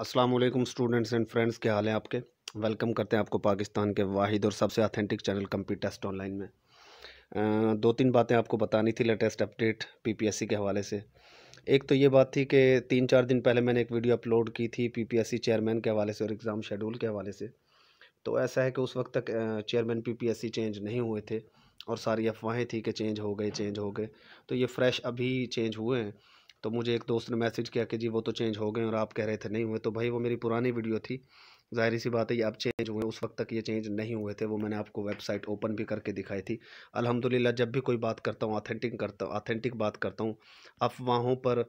अस्सलाम वालेकुम students and friends क्या हाल है आपके वेलकम करते हैं आपको पाकिस्तान के वाहिद और सबसे authentic channel compete test online में दो तीन बातें आपको बतानी थी लेटेस्ट अपडेट पीपीएससी के हवाले से एक तो ये बात थी कि तीन चार दिन पहले मैंने एक वीडियो अपलोड की थी पीपीएससी चेयरमैन के हवाले से और एग्ज़ाम शेड्यूल के हवाले से तो ऐसा है कि उस वक्त तक चेयरमैन पीपीएससी चेंज नहीं हुए थे और सारी अफवाहें थी कि चेंज हो गए चेंज हो गए तो ये फ़्रेश अभी चेंज हुए हैं तो मुझे एक दोस्त ने मैसेज किया कि जी वो तो चेंज हो गए और आप कह रहे थे नहीं हुए तो भाई वो मेरी पुरानी वीडियो थी जाहिर सी बात है ये अब चेंज हुए उस वक्त तक ये चेंज नहीं हुए थे वो मैंने आपको वेबसाइट ओपन भी करके दिखाई थी अल्हम्दुलिल्लाह जब भी कोई बात करता हूँ ऑथेंटिक करता हूँ ऑथेंटिक बात करता हूँ अफवाहों पर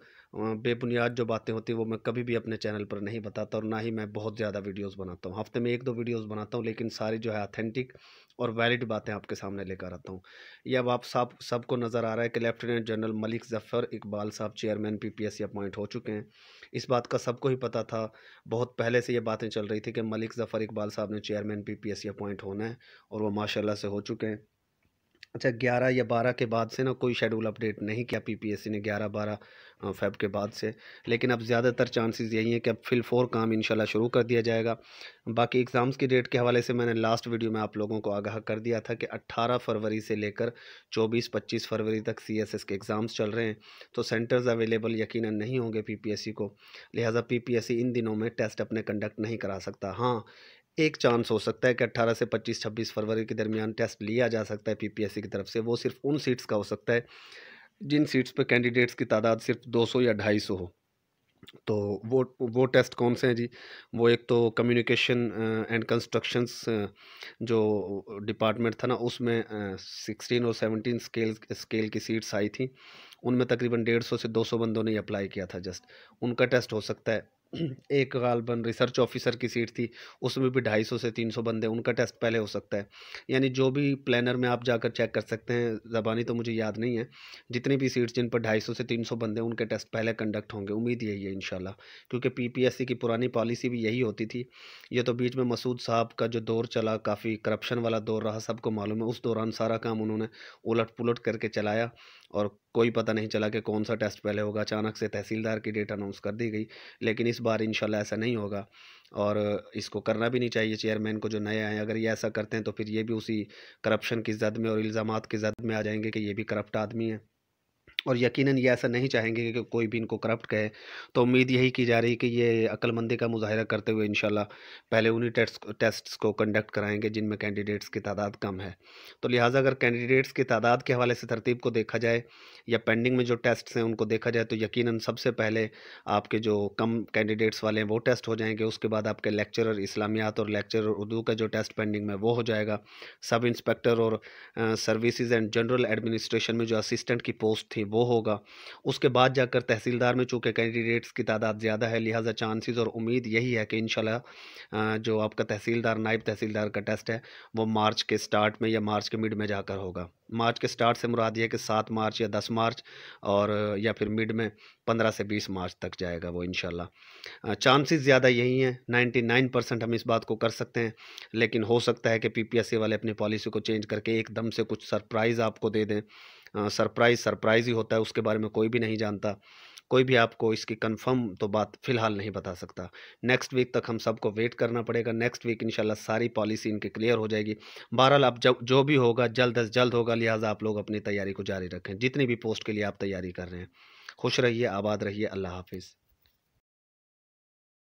बेबुनियाद जो बातें होती वो मैं कभी भी अपने चैनल पर नहीं बताता और ना ही मैं बहुत ज़्यादा वीडियोज़ बनाता हूँ हफ्ते में एक दो वीडियोज़ बनाता हूँ लेकिन सारी जो है ऑथेंटिक और वैलिड बातें आपके सामने लेकर आता हूँ ये अब आप सब सबको नज़र आ रहा है कि लेफ्टिनेंट जनरल मलिक ज़फ़र इकबाल साहब चेयरमैन पीपीएससी अपॉइंट हो चुके हैं इस बात का सबको ही पता था बहुत पहले से ये बातें चल रही थी कि मलिक ज़फ़र इकबाल साहब ने चेयरमैन पीपीएससी अपॉइंट होना है और वो माशाल्लाह से हो चुके हैं अच्छा ग्यारह या बारह के बाद से ना कोई शेड्यूल अपडेट नहीं किया पीपीएससी ने ग्यारह बारह फेब के बाद से लेकिन अब ज़्यादातर चांसेस यही हैं कि अब फिल फोर काम इंशाल्लाह शुरू कर दिया जाएगा बाकी एग्ज़ाम्स की डेट के हवाले से मैंने लास्ट वीडियो में आप लोगों को आगाह कर दिया था कि अट्ठारह फरवरी से लेकर चौबीस पच्चीस फरवरी तक सी एस एस के एग्ज़ाम्स चल रहे हैं तो सेंटर्स अवेलेबल यकीन नहीं होंगे पी पी एस सी को लिहाजा पी पी एस सी इन दिनों में टेस्ट अपने कंडक्ट नहीं करा सकता हाँ एक चांस हो सकता है कि 18 से 25 26 फरवरी के दरमियान टेस्ट लिया जा सकता है पीपीएससी की तरफ से वो सिर्फ उन सीट्स का हो सकता है जिन सीट्स पर कैंडिडेट्स की तादाद सिर्फ 200 या 250 हो तो वो वो टेस्ट कौन से हैं जी वो एक तो कम्युनिकेशन एंड कंस्ट्रक्शंस जो डिपार्टमेंट था ना उसमें सिक्सटीन और सेवनटीन स्केल स्केल की सीट्स आई थी उनमें तकरीबन डेढ़ सौ से दो सौ बंदों ने अप्लाई किया था जस्ट उनका टेस्ट हो सकता है एक गालबन रिसर्च ऑफिसर की सीट थी उसमें भी ढाई सौ से तीन सौ बंदे उनका टेस्ट पहले हो सकता है यानी जो भी प्लानर में आप जाकर चेक कर सकते हैं ज़बानी तो मुझे याद नहीं है जितनी भी सीट्स जिन पर ढाई सौ से तीन सौ बंदे उनके टेस्ट पहले कंडक्ट होंगे उम्मीद यही है इन क्योंकि पी की पुरानी पॉलिसी भी यही होती थी ये तो बीच में मसूद साहब का जो दौर चला काफ़ी करप्शन वाला दौर रहा सबको मालूम है उस दौरान सारा काम उन्होंने उलट पुलट करके चलाया और कोई पता नहीं चला कि कौन सा टेस्ट पहले होगा अचानक से तहसीलदार की डेट अनाउंस कर दी गई लेकिन इस इस बार इन ऐसा नहीं होगा और इसको करना भी नहीं चाहिए चेयरमैन को जो नए आए अगर ये ऐसा करते हैं तो फिर ये भी उसी करप्शन की जद में और इल्ज़ाम की जद में आ जाएंगे कि ये भी करप्ट आदमी है और यकीनन ये ऐसा नहीं चाहेंगे कि कोई भी इनको करप्ट कहे तो उम्मीद यही की जा रही है कि ये अक्लमंदी का मुजाहरा करते हुए इन पहले उन्हीं टेस्ट टेस्ट्स को कंडक्ट कराएंगे जिनमें कैंडिडेट्स की तादाद कम है तो लिहाजा अगर कैंडिडेट्स की तादाद के हवाले से तरतीब को देखा जाए या पेंडिंग में जो टेस्ट्स हैं उनको देखा जाए तो यकीन सबसे पहले आपके जो कम कैंडिडेट्स वाले हैं वो टेस्ट हो जाएंगे उसके बाद आपके लेक्चर इस्लामियात और लेक्चर उर्दू का जो टेस्ट पेंडिंग में वो हो जाएगा सब इंस्पेक्टर और सर्विसज़ एंड जनरल एडमिनिस्ट्रेशन में जो असिस्टेंट की पोस्ट थी वो वो होगा उसके बाद जाकर तहसीलदार में चूँकि कैंडिडेट्स की तादाद ज़्यादा है लिहाजा चांसेस और उम्मीद यही है कि इन जो आपका तहसीलदार नायब तहसीलदार का टेस्ट है वो मार्च के स्टार्ट में या मार्च के मिड में जाकर होगा मार्च के स्टार्ट से मुराद ये कि सात मार्च या दस मार्च और या फिर मिड में पंद्रह से बीस मार्च तक जाएगा वो इन चांसेस ज़्यादा यही हैं नाइन्टी नाइन परसेंट हम इस बात को कर सकते हैं लेकिन हो सकता है कि पी वाले अपनी पॉलिसी को चेंज करके एकदम से कुछ सरप्राइज़ आपको दे दें सरप्राइज़ सरप्राइज़ ही होता है उसके बारे में कोई भी नहीं जानता कोई भी आपको इसकी कंफर्म तो बात फ़िलहाल नहीं बता सकता नेक्स्ट वीक तक हम सबको वेट करना पड़ेगा नेक्स्ट वीक इन सारी पॉलिसी इनकी क्लियर हो जाएगी बहरहाल आप जब जो भी होगा जल्द अज जल्द होगा लिहाजा आप लोग अपनी तैयारी को जारी रखें जितनी भी पोस्ट के लिए आप तैयारी कर रहे हैं खुश रहिए आबाद रहिए अल्लाह हाफिज़